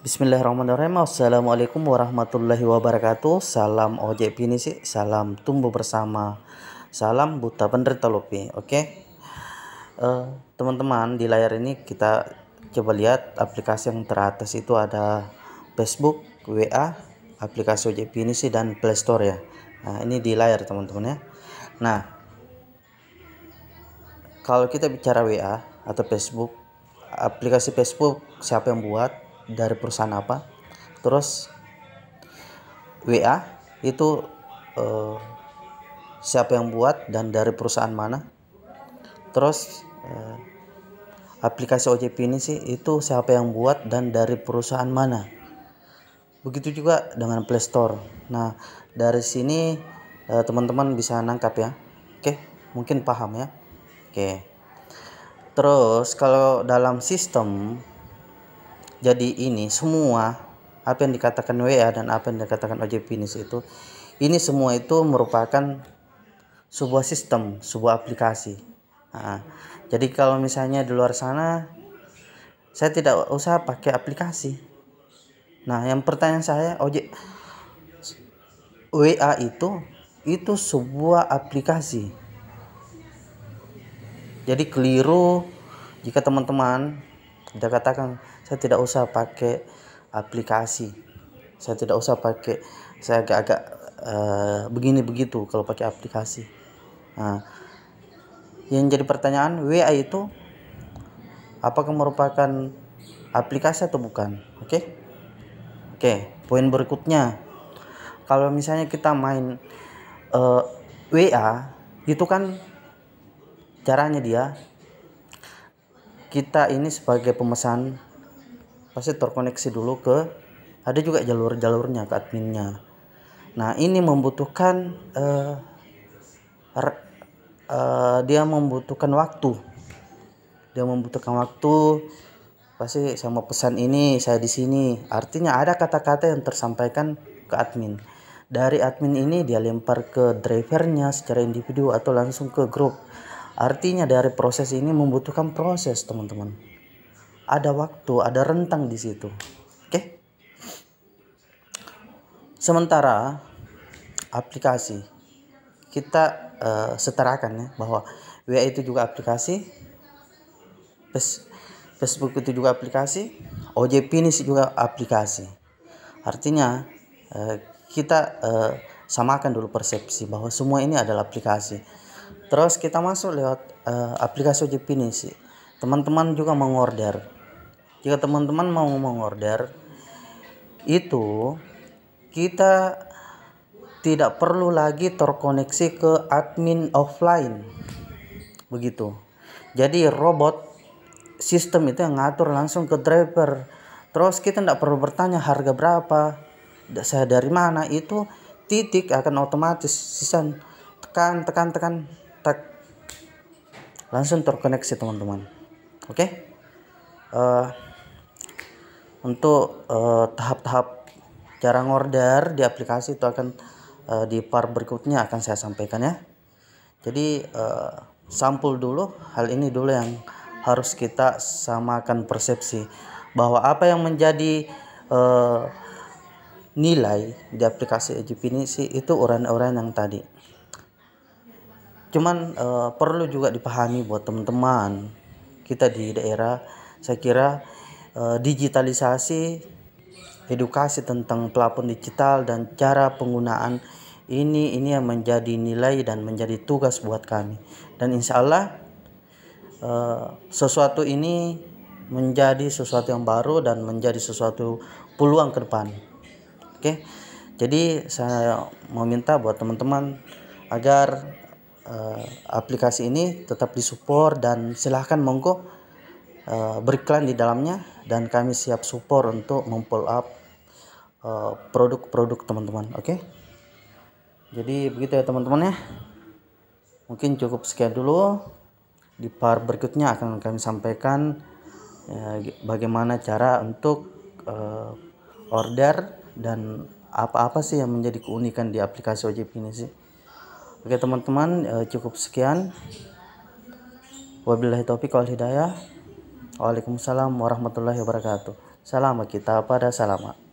Bismillahirrahmanirrahim Assalamualaikum warahmatullahi wabarakatuh Salam ojek Pini sih Salam tumbuh bersama Salam buta penderita lopi Oke okay? uh, eh, Teman-teman di layar ini kita Coba lihat aplikasi yang teratas itu ada Facebook, WA Aplikasi ojek Pini sih dan playstore ya Nah ini di layar teman-teman ya Nah Kalau kita bicara WA atau Facebook Aplikasi Facebook siapa yang buat dari perusahaan apa terus WA itu eh, siapa yang buat dan dari perusahaan mana terus eh, aplikasi OJP ini sih itu siapa yang buat dan dari perusahaan mana begitu juga dengan Play Store nah dari sini eh, teman-teman bisa nangkap ya oke mungkin paham ya oke terus kalau dalam sistem jadi ini semua apa yang dikatakan WA dan apa yang dikatakan OJP ini itu ini semua itu merupakan sebuah sistem, sebuah aplikasi. Nah, jadi kalau misalnya di luar sana saya tidak usah pakai aplikasi. Nah, yang pertanyaan saya OJ WA itu itu sebuah aplikasi. Jadi keliru jika teman-teman dikatakan katakan saya tidak usah pakai aplikasi saya tidak usah pakai saya agak-agak uh, begini begitu kalau pakai aplikasi nah, yang jadi pertanyaan WA itu apakah merupakan aplikasi atau bukan oke okay? oke okay, poin berikutnya kalau misalnya kita main uh, eh, WA itu kan caranya dia kita ini sebagai pemesan pasti terkoneksi dulu ke ada juga jalur-jalurnya ke adminnya nah ini membutuhkan uh, uh, dia membutuhkan waktu dia membutuhkan waktu pasti sama pesan ini saya di sini artinya ada kata-kata yang tersampaikan ke admin dari admin ini dia lempar ke drivernya secara individu atau langsung ke grup artinya dari proses ini membutuhkan proses teman-teman ada waktu, ada rentang di situ. Oke. Okay? Sementara aplikasi kita uh, setarakan ya bahwa WA itu juga aplikasi, Facebook itu juga aplikasi, OJP ini juga aplikasi. Artinya eh, kita eh, samakan dulu persepsi bahwa semua ini adalah aplikasi. Terus kita masuk lewat aplikasi OJP ini sih. Teman-teman juga mengorder jika teman-teman mau mengorder itu kita tidak perlu lagi terkoneksi ke admin offline begitu jadi robot sistem itu yang ngatur langsung ke driver terus kita tidak perlu bertanya harga berapa saya dari mana itu titik akan otomatis sisan tekan tekan tekan tak langsung terkoneksi teman-teman oke okay? uh, eh, untuk eh, tahap-tahap uh, cara order di aplikasi itu akan uh, di part berikutnya akan saya sampaikan ya jadi uh, sampul dulu hal ini dulu yang harus kita samakan persepsi bahwa apa yang menjadi uh, nilai di aplikasi ini sih itu orang-orang yang tadi cuman uh, perlu juga dipahami buat teman-teman kita di daerah saya kira Eh, digitalisasi edukasi tentang pelapun digital dan cara penggunaan ini ini yang menjadi nilai dan menjadi tugas buat kami dan insya Allah eh, sesuatu ini menjadi sesuatu yang baru dan menjadi sesuatu peluang ke depan oke jadi saya mau minta buat teman-teman agar eh, aplikasi ini tetap disupport dan silahkan monggo Eh, beriklan di dalamnya dan kami siap support untuk mempull up eh, produk-produk teman-teman oke okay? jadi begitu ya teman-teman ya mungkin cukup sekian dulu di part berikutnya akan kami sampaikan eh, bagaimana cara untuk order dan apa-apa sih yang menjadi keunikan di aplikasi OJP ini sih Oke teman-teman cukup sekian. Wabillahi taufiq wal hidayah. Waalaikumsalam warahmatullahi wabarakatuh. Salam kita pada salama.